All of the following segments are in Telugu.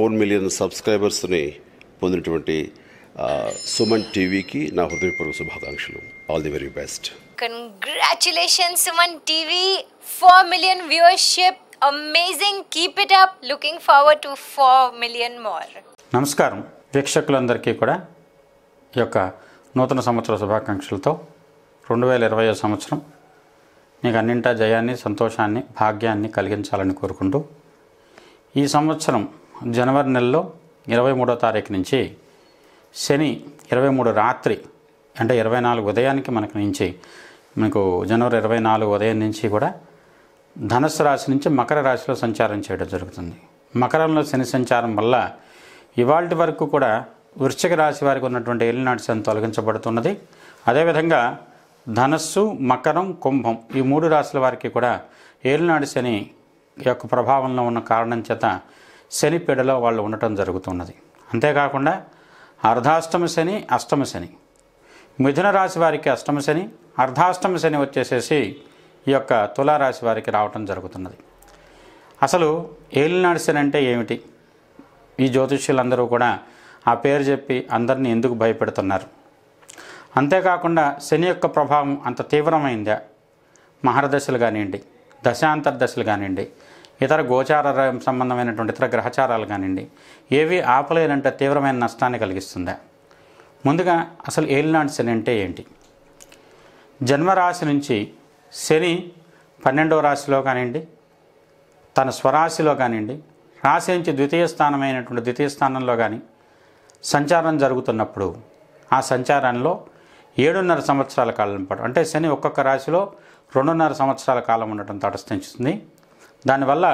ఫోర్ మిలియన్ సబ్స్క్రైబర్స్ని పొందినటువంటి సుమన్ టీవీకి నా హృదయపూర్వక శుభాకాంక్షలు all the very best congratulation Suman TV four million viewership amazing keep it up looking forward to four million more నమస్కారం వీక్షకులందరికీ కూడా ఈ యొక్క నూతన సంవత్సర శుభాకాంక్షలతో రెండు వేల ఇరవై సంవత్సరం మీకు అన్నింటా జయాన్ని సంతోషాన్ని భాగ్యాన్ని కలిగించాలని కోరుకుంటూ ఈ సంవత్సరం జనవరి నెలలో ఇరవై మూడో తారీఖు నుంచి శని ఇరవై మూడు రాత్రి అంటే ఇరవై నాలుగు ఉదయానికి మనకు నుంచి మీకు జనవరి ఇరవై నాలుగు ఉదయం నుంచి కూడా ధనస్సు రాశి నుంచి మకర రాశిలో సంచారం చేయడం జరుగుతుంది మకరంలో శని సంచారం వల్ల ఇవాళ వరకు కూడా వృశ్చిక రాశి వారికి ఉన్నటువంటి ఎల్లినాటి శని తొలగించబడుతున్నది అదేవిధంగా ధనస్సు మకరం కుంభం ఈ మూడు రాశుల వారికి కూడా ఏలినాడు శని యొక్క ప్రభావంలో ఉన్న కారణం చేత శని పీడలో వాళ్ళు ఉండటం జరుగుతున్నది అంతేకాకుండా అర్ధాష్టమ శని అష్టమ శని మిథున రాశి వారికి అష్టమ శని అర్ధాష్టమ శని వచ్చేసేసి ఈ యొక్క తులారాశి వారికి రావటం జరుగుతున్నది అసలు ఏలినాడు శని అంటే ఏమిటి ఈ జ్యోతిష్యులందరూ కూడా ఆ పేరు చెప్పి అందరినీ ఎందుకు భయపెడుతున్నారు అంతేకాకుండా శని యొక్క ప్రభావం అంత తీవ్రమైందా మహరదశలు కానివ్వండి దశాంతర్దశలు కానివ్వండి ఇతర గోచార సంబంధమైనటువంటి ఇతర గ్రహచారాలు కానివ్వండి ఏవి ఆపలేనంటే తీవ్రమైన నష్టాన్ని కలిగిస్తుందా ముందుగా అసలు ఏలినాడు శని అంటే ఏంటి జన్మరాశి నుంచి శని పన్నెండవ రాశిలో కానివ్వండి తన స్వరాశిలో కానివ్వండి రాశి నుంచి ద్వితీయ స్థానమైనటువంటి ద్వితీయ స్థానంలో కానీ సంచారం జరుగుతున్నప్పుడు ఆ సంచారంలో ఏడున్నర సంవత్సరాల కాలం పాటు అంటే శని ఒక్కొక్క రాశిలో రెండున్నర సంవత్సరాల కాలం ఉండటం తటస్థించుతుంది దానివల్ల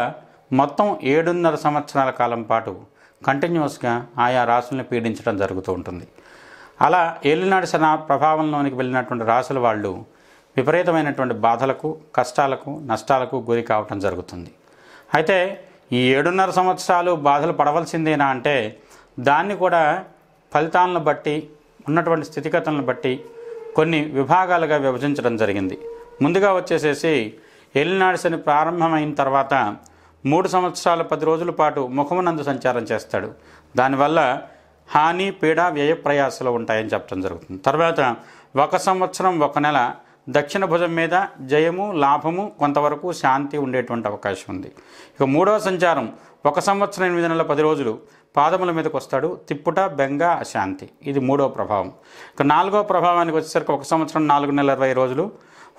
మొత్తం ఏడున్నర సంవత్సరాల కాలం పాటు కంటిన్యూస్గా ఆయా రాసులను పీడించడం జరుగుతూ ఉంటుంది అలా ఏలినాడు శనా ప్రభావంలోనికి వెళ్ళినటువంటి రాసుల వాళ్ళు విపరీతమైనటువంటి బాధలకు కష్టాలకు నష్టాలకు గురి కావటం జరుగుతుంది అయితే ఈ ఏడున్నర సంవత్సరాలు బాధలు పడవలసిందేనా అంటే దాన్ని కూడా ఫలితాలను బట్టి ఉన్నటువంటి స్థితిగతులను బట్టి కొన్ని విభాగాలుగా విభజించడం జరిగింది ముందుగా వచ్చేసేసి ఏలినాడు శని ప్రారంభమైన తర్వాత మూడు సంవత్సరాల పది రోజుల పాటు ముఖమునందు సంచారం చేస్తాడు దానివల్ల హాని పీడ వ్యయ ప్రయాసలు ఉంటాయని చెప్పడం జరుగుతుంది తర్వాత ఒక సంవత్సరం ఒక నెల దక్షిణ భుజం మీద జయము లాభము కొంతవరకు శాంతి ఉండేటువంటి అవకాశం ఉంది ఇక మూడవ సంచారం ఒక సంవత్సరం ఎనిమిది నెలల పది రోజులు పాదముల మీదకి వస్తాడు తిప్పుట బెంగ అశాంతి ఇది మూడవ ప్రభావం ఇక నాలుగవ ప్రభావానికి వచ్చేసరికి ఒక సంవత్సరం నాలుగు నెలల ఇరవై రోజులు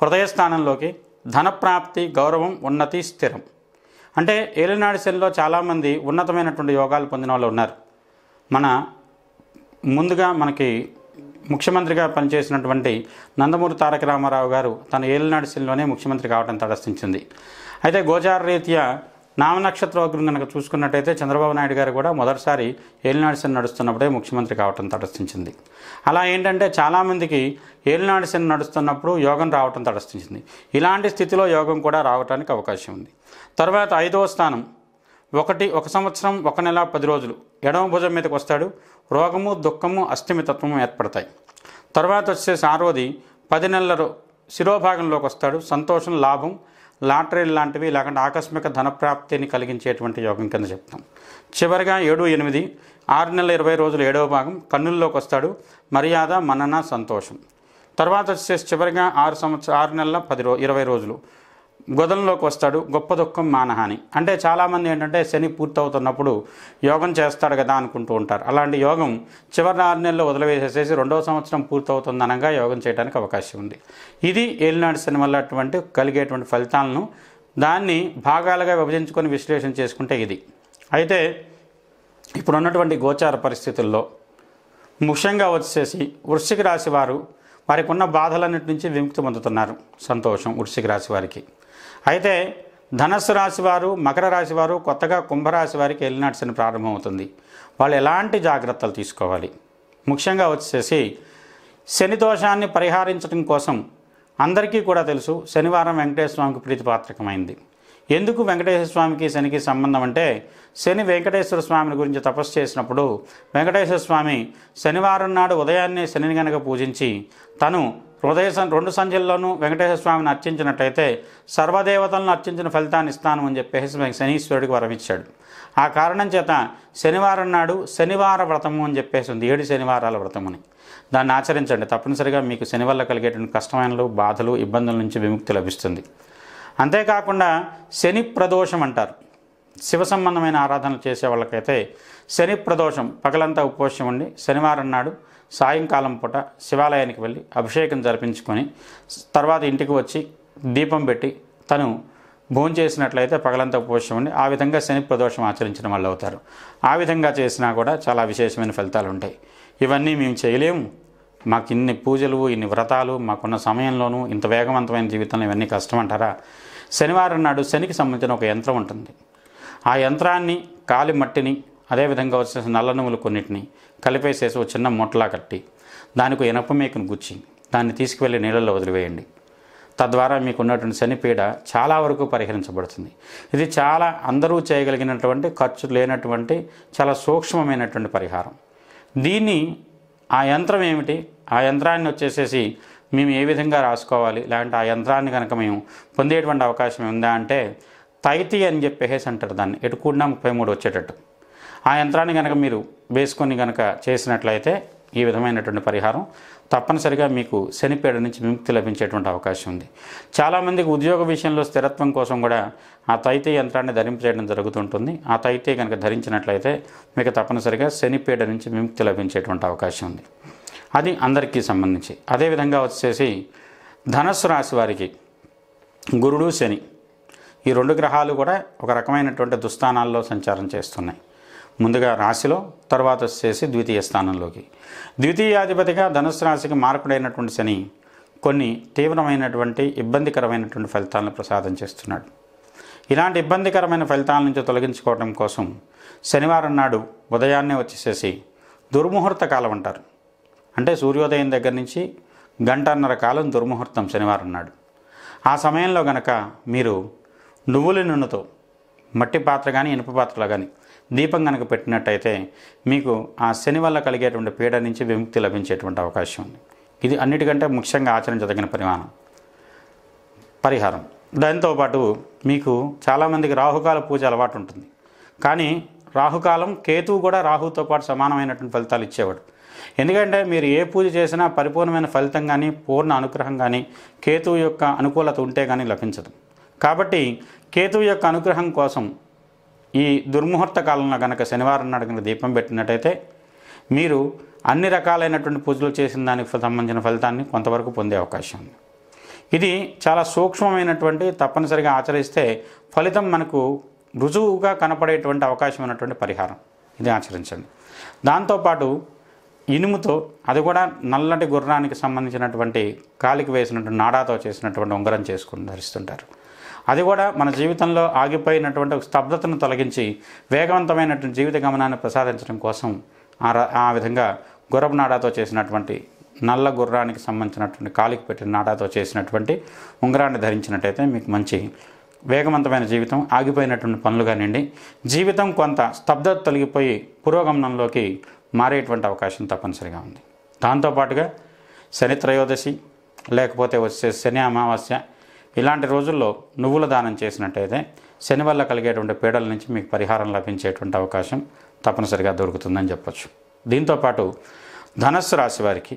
హృదయ స్థానంలోకి ధనప్రాప్తి గౌరవం ఉన్నతి స్థిరం అంటే ఏలినాడు శైలిలో చాలామంది ఉన్నతమైనటువంటి యోగాలు పొందిన వాళ్ళు ఉన్నారు మన ముందుగా మనకి ముఖ్యమంత్రిగా పనిచేసినటువంటి నందమూరి తారక రామారావు గారు తన ఏలినాడు శైలిలోనే ముఖ్యమంత్రి కావడం తటస్థించింది అయితే గోచార రీత్యా నామనక్షత్రవర్గం కనుక చూసుకున్నట్టయితే చంద్రబాబు నాయుడు గారు కూడా మొదటిసారి ఏలినాడు సెన్ నడుస్తున్నప్పుడే ముఖ్యమంత్రి కావటం తటస్థించింది అలా ఏంటంటే చాలామందికి ఏలినాడు సెన్ నడుస్తున్నప్పుడు యోగం రావటం తటస్థించింది ఇలాంటి స్థితిలో యోగం కూడా రావడానికి అవకాశం ఉంది తర్వాత ఐదవ స్థానం ఒకటి ఒక సంవత్సరం ఒక నెల పది రోజులు ఎడమ భుజం మీదకి వస్తాడు రోగము దుఃఖము అస్థిమితత్వము ఏర్పడతాయి తర్వాత వచ్చేసి ఆరోది పది నెలల శిరోభాగంలోకి వస్తాడు సంతోషం లాభం లాటరీలు లాంటివి లేకుండా ఆకస్మిక ధనప్రాప్తిని కలిగించేటువంటి యోగం కింద చెప్తాం చివరిగా ఏడు ఎనిమిది ఆరు నెలల ఇరవై రోజులు ఏడవ భాగం కన్నుల్లోకి వస్తాడు మర్యాద మనన సంతోషం తర్వాత వచ్చేసి చివరిగా ఆరు సంవత్సరం ఆరు నెలల పది రో ఇరవై రోజులు గొదలంలోకి వస్తాడు గొప్ప దుఃఖం మానహాని అంటే చాలామంది ఏంటంటే శని పూర్తవుతున్నప్పుడు యోగం చేస్తాడు కదా అనుకుంటూ ఉంటారు అలాంటి యోగం చివరి ఆరు నెలల్లో వదిలివేసేసేసి రెండవ సంవత్సరం పూర్తవుతుంది అనగా యోగం చేయడానికి అవకాశం ఉంది ఇది ఏలినాడు శని వల్ల అటువంటి కలిగేటువంటి ఫలితాలను దాన్ని భాగాలుగా విభజించుకొని విశ్లేషణ చేసుకుంటే ఇది అయితే ఇప్పుడున్నటువంటి గోచార పరిస్థితుల్లో ముఖ్యంగా వచ్చేసి వృశ్చిక రాశి వారు వారికి ఉన్న బాధలన్నిటి నుంచి విముక్తి పొందుతున్నారు సంతోషం వృశ్చిక రాశి వారికి అయితే ధనస్సు రాశి వారు మకర రాశి వారు కొత్తగా కుంభరాశి వారికి వెళ్ళినట్టు శని ప్రారంభమవుతుంది వాళ్ళు ఎలాంటి జాగ్రత్తలు తీసుకోవాలి ముఖ్యంగా వచ్చేసి శని దోషాన్ని పరిహారించడం కోసం అందరికీ కూడా తెలుసు శనివారం వెంకటేశ్వర స్వామికి ప్రీతిపాత్రకమైంది ఎందుకు వెంకటేశ్వర స్వామికి శనికి సంబంధం అంటే శని వెంకటేశ్వర స్వామిని గురించి తపస్సు చేసినప్పుడు వెంకటేశ్వర స్వామి శనివారం నాడు ఉదయాన్నే శనిని గనక పూజించి తను హృదయ రెండు సంధ్యల్లోనూ వెంకటేశ్వర స్వామిని అర్చించినట్టయితే సర్వదేవతలను అర్చించిన ఫలితాన్ని ఇస్తాను అని చెప్పేసి శనీశ్వరుడికి వరమిచ్చాడు ఆ కారణం చేత శనివారం నాడు శనివార వ్రతము అని చెప్పేసి ఉంది ఏడు శనివారాల వ్రతముని దాన్ని ఆచరించండి తప్పనిసరిగా మీకు శని వల్ల కలిగేటువంటి కష్టమైన బాధలు ఇబ్బందుల నుంచి విముక్తి లభిస్తుంది అంతేకాకుండా శని ప్రదోషం అంటారు శివ సంబంధమైన ఆరాధనలు చేసే వాళ్ళకైతే శని ప్రదోషం పగలంతా ఉపవాసం ఉండి శనివారం నాడు సాయంకాలం పూట శివాలయానికి వెళ్ళి అభిషేకం జరిపించుకొని తర్వాత ఇంటికి వచ్చి దీపం పెట్టి తను భోజనం చేసినట్లయితే పగలంతా ఉండి ఆ విధంగా శని ప్రదోషం ఆచరించడం వల్ల అవుతారు ఆ విధంగా చేసినా కూడా చాలా విశేషమైన ఫలితాలు ఉంటాయి ఇవన్నీ మేము చేయలేము మాకు ఇన్ని పూజలు ఇన్ని వ్రతాలు మాకున్న సమయంలోనూ ఇంత వేగవంతమైన జీవితంలో ఇవన్నీ కష్టం అంటారా శనివారం నాడు శనికి సంబంధించిన ఒక యంత్రం ఉంటుంది ఆ యంత్రాన్ని కాలి మట్టిని అదేవిధంగా వచ్చేసి నల్ల నువ్వులు కొన్నిటిని కలిపేసేసి ఒక చిన్న మూటలా కట్టి దానికి ఇనప మేకను గుచ్చి దాన్ని తీసుకువెళ్ళి నీళ్ళల్లో వదిలివేయండి తద్వారా మీకు ఉన్నటువంటి శనిపీడ చాలా వరకు పరిహరించబడుతుంది ఇది చాలా అందరూ చేయగలిగినటువంటి ఖర్చు లేనటువంటి చాలా సూక్ష్మమైనటువంటి పరిహారం దీన్ని ఆ యంత్రం ఏమిటి ఆ యంత్రాన్ని వచ్చేసేసి మేము ఏ విధంగా రాసుకోవాలి లేదంటే ఆ యంత్రాన్ని కనుక మేము పొందేటువంటి అవకాశం ఉందా అంటే తైతి అని చెప్పేసి అంటారు దాన్ని ఎటుకుండా ముప్పై మూడు వచ్చేటట్టు ఆ యంత్రాన్ని కనుక మీరు వేసుకొని కనుక చేసినట్లయితే ఈ విధమైనటువంటి పరిహారం తప్పనిసరిగా మీకు శనిపేడ నుంచి విముక్తి లభించేటువంటి అవకాశం ఉంది చాలామందికి ఉద్యోగ విషయంలో స్థిరత్వం కోసం కూడా ఆ తైతే యంత్రాన్ని ధరింపజేయడం జరుగుతుంటుంది ఆ తైతే కనుక ధరించినట్లయితే మీకు తప్పనిసరిగా శనిపేడ నుంచి విముక్తి లభించేటువంటి అవకాశం ఉంది అది అందరికీ సంబంధించి అదేవిధంగా వచ్చేసి ధనస్సు రాశి వారికి గురుడు శని ఈ రెండు గ్రహాలు కూడా ఒక రకమైనటువంటి దుస్థానాల్లో సంచారం చేస్తున్నాయి ముందుగా రాశిలో తర్వాత వచ్చేసి ద్వితీయ స్థానంలోకి ద్వితీయాధిపతిగా ధనుసు రాశికి మార్పుడైనటువంటి శని కొన్ని తీవ్రమైనటువంటి ఇబ్బందికరమైనటువంటి ఫలితాలను ప్రసాదం చేస్తున్నాడు ఇలాంటి ఇబ్బందికరమైన ఫలితాల నుంచి తొలగించుకోవడం కోసం శనివారం నాడు ఉదయాన్నే వచ్చేసేసి దుర్ముహూర్త కాలం అంటారు అంటే సూర్యోదయం దగ్గర నుంచి గంటన్నర కాలం దుర్ముహూర్తం శనివారం నాడు ఆ సమయంలో గనక మీరు నువ్వుల నూనెతో మట్టి పాత్ర కానీ ఇనుప పాత్రలో కానీ దీపం కనుక పెట్టినట్టయితే మీకు ఆ శని వల్ల కలిగేటువంటి పీడ నుంచి విముక్తి లభించేటువంటి అవకాశం ఉంది ఇది అన్నిటికంటే ముఖ్యంగా ఆచరించదగిన పరిమాణం పరిహారం దాంతోపాటు మీకు చాలామందికి రాహుకాల పూజ అలవాటు ఉంటుంది కానీ రాహుకాలం కేతువు కూడా రాహుతో పాటు సమానమైనటువంటి ఫలితాలు ఇచ్చేవాడు ఎందుకంటే మీరు ఏ పూజ చేసినా పరిపూర్ణమైన ఫలితం కానీ పూర్ణ అనుగ్రహం కానీ కేతువు యొక్క అనుకూలత ఉంటే కానీ లభించదు కాబట్టి కేతువు యొక్క అనుగ్రహం కోసం ఈ దుర్ముహూర్త కాలంలో కనుక శనివారం నాడు కనుక దీపం పెట్టినట్టయితే మీరు అన్ని రకాలైనటువంటి పూజలు చేసిన దానికి సంబంధించిన ఫలితాన్ని కొంతవరకు పొందే అవకాశం ఉంది ఇది చాలా సూక్ష్మమైనటువంటి తప్పనిసరిగా ఆచరిస్తే ఫలితం మనకు రుజువుగా కనపడేటువంటి అవకాశం ఉన్నటువంటి పరిహారం ఇది ఆచరించండి దాంతోపాటు ఇనుముతో అది కూడా నల్లటి గుర్రానికి సంబంధించినటువంటి కాలికి వేసినటువంటి నాడాతో చేసినటువంటి ఉంగరం చేసుకుని ధరిస్తుంటారు అది కూడా మన జీవితంలో ఆగిపోయినటువంటి ఒక స్తబ్దతను తొలగించి వేగవంతమైనటువంటి జీవిత గమనాన్ని ప్రసాదించడం కోసం ఆ విధంగా గుర్రపు నాడాతో చేసినటువంటి నల్ల గుర్రానికి సంబంధించినటువంటి కాలికి పెట్టిన నాడాతో చేసినటువంటి ఉంగరాన్ని ధరించినట్టయితే మీకు మంచి వేగవంతమైన జీవితం ఆగిపోయినటువంటి పనులు కానివ్వండి జీవితం కొంత స్తబ్దత తొలగిపోయి పురోగమనంలోకి మారేటువంటి అవకాశం తప్పనిసరిగా ఉంది దాంతోపాటుగా శని త్రయోదశి లేకపోతే వచ్చే శని అమావాస్య ఇలాంటి రోజుల్లో నువ్వుల దానం చేసినట్టయితే శని వల్ల కలిగేటువంటి పీడల నుంచి మీకు పరిహారం లభించేటువంటి అవకాశం తప్పనిసరిగా దొరుకుతుందని చెప్పచ్చు దీంతోపాటు ధనస్సు రాశి వారికి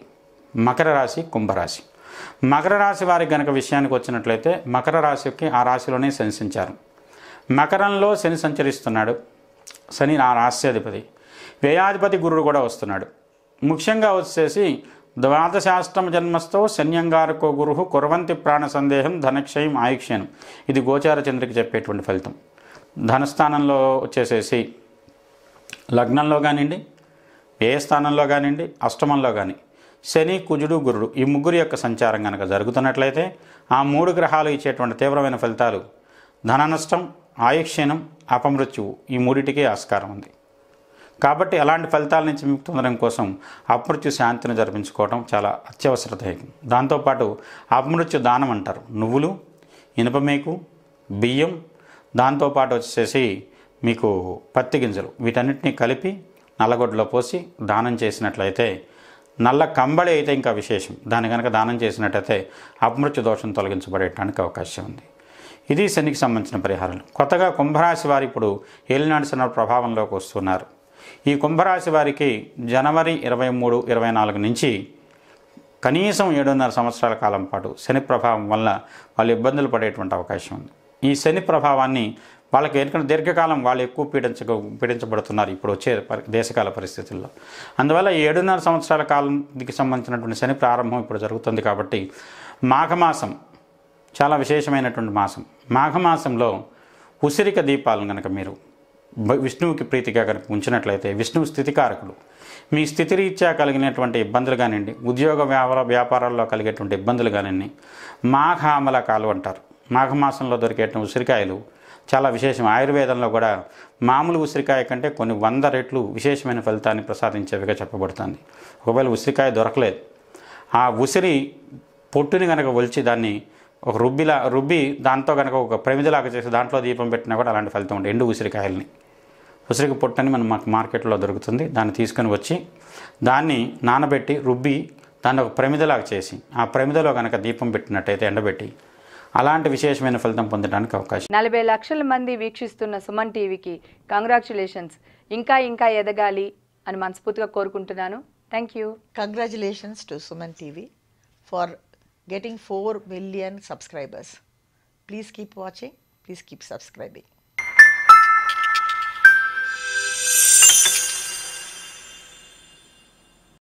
మకర రాశి కుంభరాశి మకర రాశి వారికి గనక విషయానికి వచ్చినట్లయితే మకర రాశికి ఆ రాశిలోనే శని మకరంలో శని సంచరిస్తున్నాడు శని ఆ రాశ్యాధిపతి వ్యయాధిపతి గురుడు కూడా వస్తున్నాడు ముఖ్యంగా వచ్చేసి ద్వాదశాష్టమ జన్మస్తో శన్యంగారకో గురువు కురవంతి ప్రాణ సందేహం ధనక్షయం ఆయుక్షయం ఇది గోచార చంద్రకి చెప్పేటువంటి ఫలితం ధనస్థానంలో వచ్చేసేసి లగ్నంలో కానివ్వండి ఏ స్థానంలో కానివ్వండి అష్టమంలో కానీ శని కుజుడు గురుడు ఈ ముగ్గురు యొక్క సంచారం కనుక జరుగుతున్నట్లయితే ఆ మూడు గ్రహాలు ఇచ్చేటువంటి తీవ్రమైన ఫలితాలు ధన నష్టం ఆయుక్షీణం అపమృత్యువు ఈ మూడిటికే ఆస్కారం ఉంది కాబట్టి అలాంటి ఫలితాల నుంచి విముక్తుండడం కోసం అపమృత్యు శాంతిని జరిపించుకోవడం చాలా అత్యవసరత దాంతోపాటు అపమృత్యు దానం అంటారు నువ్వులు ఇనుపమేకు బియ్యం దాంతోపాటు వచ్చేసి మీకు పత్తి గింజలు వీటన్నిటిని కలిపి నల్లగొడ్డలో పోసి దానం చేసినట్లయితే నల్ల కంబళి అయితే ఇంకా విశేషం దాన్ని కనుక దానం చేసినట్టయితే అపమృత్యు దోషం తొలగించబడేటానికి అవకాశం ఉంది ఇది శనికి సంబంధించిన పరిహారాలు కొత్తగా కుంభరాశి వారు ఇప్పుడు ఏలినాడు శనుడు ప్రభావంలోకి వస్తున్నారు ఈ కుంభరాశి వారికి జనవరి ఇరవై మూడు ఇరవై నాలుగు నుంచి కనీసం ఏడున్నర సంవత్సరాల కాలం పాటు శని ప్రభావం వల్ల వాళ్ళు ఇబ్బందులు పడేటువంటి అవకాశం ఉంది ఈ శని ప్రభావాన్ని వాళ్ళకి ఎందుకంటే దీర్ఘకాలం వాళ్ళు ఎక్కువ పీడించ పీడించబడుతున్నారు ఇప్పుడు వచ్చే దేశకాల పరిస్థితుల్లో అందువల్ల ఏడున్నర సంవత్సరాల కాలానికి సంబంధించినటువంటి శని ప్రారంభం ఇప్పుడు జరుగుతుంది కాబట్టి మాఘమాసం చాలా విశేషమైనటువంటి మాసం మాఘమాసంలో ఉసిరిక దీపాలను కనుక మీరు విష్ణువుకి ప్రీతిగా కనుక ఉంచినట్లయితే విష్ణువు స్థితికారకుడు మీ స్థితి రీత్యా కలిగినటువంటి ఇబ్బందులు కానివ్వండి ఉద్యోగ వ్యాపార వ్యాపారాల్లో కలిగేటువంటి ఇబ్బందులు కానివ్వండి మాఘామల కాలు అంటారు మాఘమాసంలో దొరికేటువంటి ఉసిరికాయలు చాలా విశేషం ఆయుర్వేదంలో కూడా మామూలు ఉసిరికాయ కంటే కొన్ని వంద రెట్లు విశేషమైన ఫలితాన్ని ప్రసాదించేవిగా చెప్పబడుతుంది ఒకవేళ ఉసిరికాయ దొరకలేదు ఆ ఉసిరి పొట్టుని కనుక ఒలిచి దాన్ని ఒక రుబ్బిలా రుబ్బి దాంతో కనుక ఒక ప్రమిదలాగా చేసి దాంట్లో దీపం పెట్టినా కూడా అలాంటి ఫలితం ఉండే ఎండు ఉసిరికాయల్ని ఉసిరిక పొట్టని మనం మాకు మార్కెట్లో దొరుకుతుంది దాన్ని తీసుకొని వచ్చి దాన్ని నానబెట్టి రుబ్బి దాన్ని ఒక ప్రమిదలాగా చేసి ఆ ప్రమిదలో కనుక దీపం పెట్టినట్టయితే ఎండబెట్టి అలాంటి విశేషమైన ఫలితం పొందడానికి అవకాశం నలభై లక్షల మంది వీక్షిస్తున్న సుమన్ టీవీకి కంగ్రాచులేషన్స్ ఇంకా ఇంకా ఎదగాలి అని మనస్ఫూర్తిగా కోరుకుంటున్నాను thank you congratulations to Suman TV for getting four million subscribers please keep watching please keep subscribing